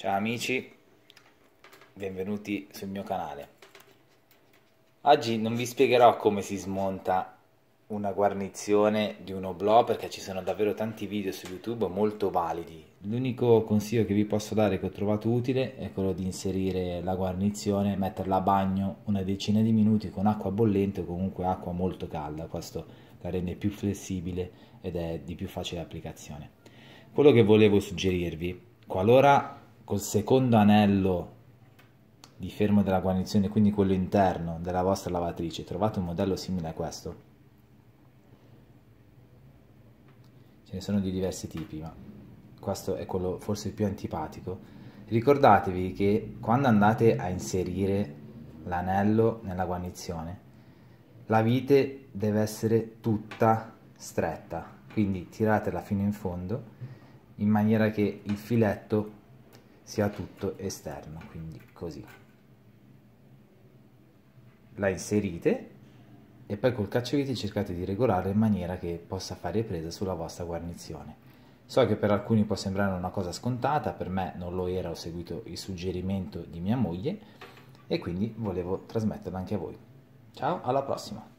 Ciao amici, benvenuti sul mio canale. Oggi non vi spiegherò come si smonta una guarnizione di un oblò perché ci sono davvero tanti video su YouTube molto validi. L'unico consiglio che vi posso dare che ho trovato utile è quello di inserire la guarnizione, metterla a bagno una decina di minuti con acqua bollente o comunque acqua molto calda, questo la rende più flessibile ed è di più facile applicazione. Quello che volevo suggerirvi, qualora col secondo anello di fermo della guarnizione, quindi quello interno della vostra lavatrice, trovate un modello simile a questo. Ce ne sono di diversi tipi, ma questo è quello forse più antipatico. Ricordatevi che quando andate a inserire l'anello nella guarnizione, la vite deve essere tutta stretta, quindi tiratela fino in fondo in maniera che il filetto sia tutto esterno, quindi così. La inserite e poi col cacciavite cercate di regolare in maniera che possa fare presa sulla vostra guarnizione. So che per alcuni può sembrare una cosa scontata, per me non lo era, ho seguito il suggerimento di mia moglie e quindi volevo trasmetterla anche a voi. Ciao, alla prossima!